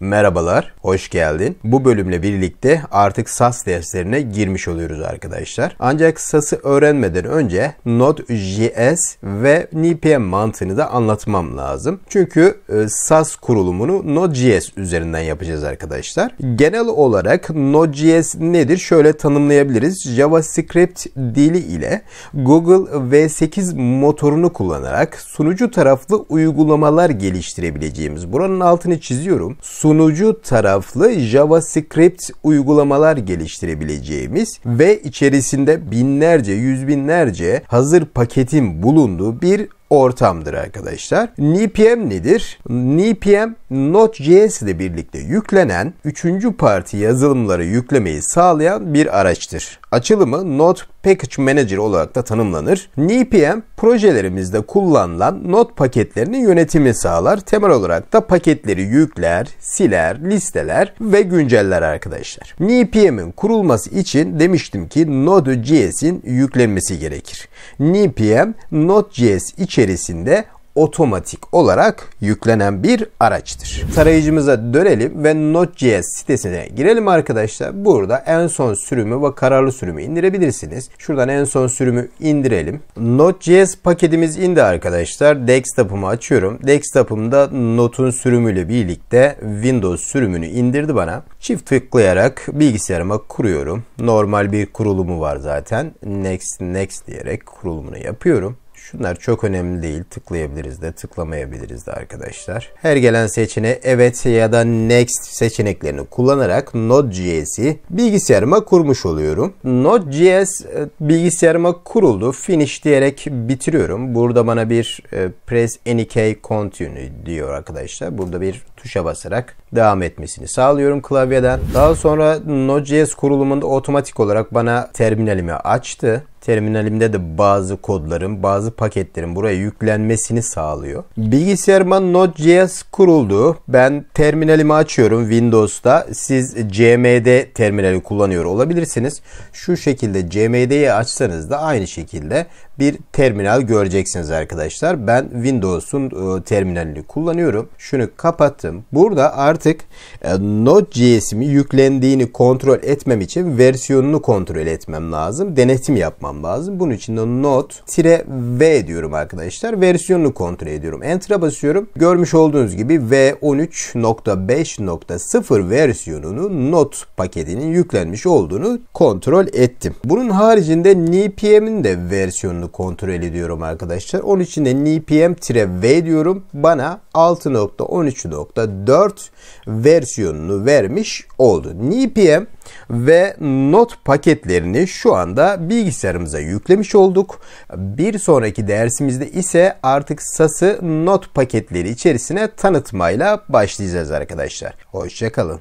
Merhabalar, hoş geldin. Bu bölümle birlikte artık SAS derslerine girmiş oluyoruz arkadaşlar. Ancak SAS'ı öğrenmeden önce Node.js ve NPM mantığını da anlatmam lazım. Çünkü SAS e, kurulumunu Node.js üzerinden yapacağız arkadaşlar. Genel olarak Node.js nedir? Şöyle tanımlayabiliriz. JavaScript dili ile Google V8 motorunu kullanarak sunucu taraflı uygulamalar geliştirebileceğimiz. Buranın altını çiziyorum. Su sunucu taraflı JavaScript uygulamalar geliştirebileceğimiz ve içerisinde binlerce, yüz binlerce hazır paketin bulunduğu bir ortamdır arkadaşlar. NPM nedir? NPM Node.js ile birlikte yüklenen üçüncü parti yazılımları yüklemeyi sağlayan bir araçtır. Açılımı Node Package Manager olarak da tanımlanır. NPM projelerimizde kullanılan not paketlerinin yönetimi sağlar. Temel olarak da paketleri yükler, siler, listeler ve günceller arkadaşlar. NPM'in kurulması için demiştim ki Node.js'in yüklenmesi gerekir. NPM Node.js içerisinde otomatik olarak yüklenen bir araçtır. Tarayıcımıza dönelim ve Node.js sitesine girelim arkadaşlar. Burada en son sürümü ve kararlı sürümü indirebilirsiniz. Şuradan en son sürümü indirelim. Node.js paketimiz indi arkadaşlar. Desktop'ımı açıyorum. Desktop'ımda Node'un sürümüyle birlikte Windows sürümünü indirdi bana. Çift tıklayarak bilgisayarıma kuruyorum. Normal bir kurulumu var zaten. Next, next diyerek kurulumunu yapıyorum. Şunlar çok önemli değil. Tıklayabiliriz de tıklamayabiliriz de arkadaşlar. Her gelen seçeneğe evet ya da next seçeneklerini kullanarak Node.js'i bilgisayarıma kurmuş oluyorum. Node.js e, bilgisayarıma kuruldu. Finish diyerek bitiriyorum. Burada bana bir e, press any key continue diyor arkadaşlar. Burada bir tuşa basarak devam etmesini sağlıyorum klavyeden. Daha sonra Node.js kurulumunda otomatik olarak bana terminalimi açtı terminalimde de bazı kodların, bazı paketlerin buraya yüklenmesini sağlıyor. Bilgisayarıma Node.js kuruldu. Ben terminalimi açıyorum Windows'ta. Siz CMD terminali kullanıyor olabilirsiniz. Şu şekilde CMD'yi açsanız da aynı şekilde bir terminal göreceksiniz arkadaşlar. Ben Windows'un e, terminalini kullanıyorum. Şunu kapattım. Burada artık e, Node.js'imi yüklendiğini kontrol etmem için versiyonunu kontrol etmem lazım. Denetim yapmam yapmam lazım. Bunun için de node V diyorum arkadaşlar. Versiyonunu kontrol ediyorum. Enter'a basıyorum. Görmüş olduğunuz gibi V13.5.0 versiyonunu node paketinin yüklenmiş olduğunu kontrol ettim. Bunun haricinde NPM'in de versiyonunu kontrol ediyorum arkadaşlar. Onun için de NPM-V diyorum. Bana 6.13.4 versiyonunu vermiş oldu. NPM ve not paketlerini şu anda bilgisayarımıza yüklemiş olduk. Bir sonraki dersimizde ise artık SAS'ı not paketleri içerisine tanıtmayla başlayacağız arkadaşlar. Hoşçakalın.